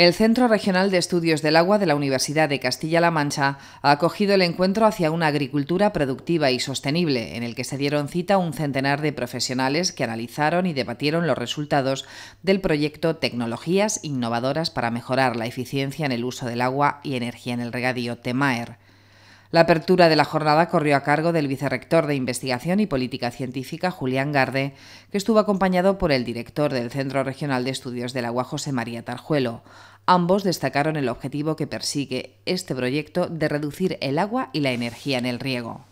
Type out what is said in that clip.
El Centro Regional de Estudios del Agua de la Universidad de Castilla-La Mancha ha acogido el encuentro hacia una agricultura productiva y sostenible, en el que se dieron cita un centenar de profesionales que analizaron y debatieron los resultados del proyecto Tecnologías innovadoras para mejorar la eficiencia en el uso del agua y energía en el regadío TEMAER. La apertura de la jornada corrió a cargo del vicerrector de Investigación y Política Científica, Julián Garde, que estuvo acompañado por el director del Centro Regional de Estudios del Agua, José María Tarjuelo. Ambos destacaron el objetivo que persigue este proyecto de reducir el agua y la energía en el riego.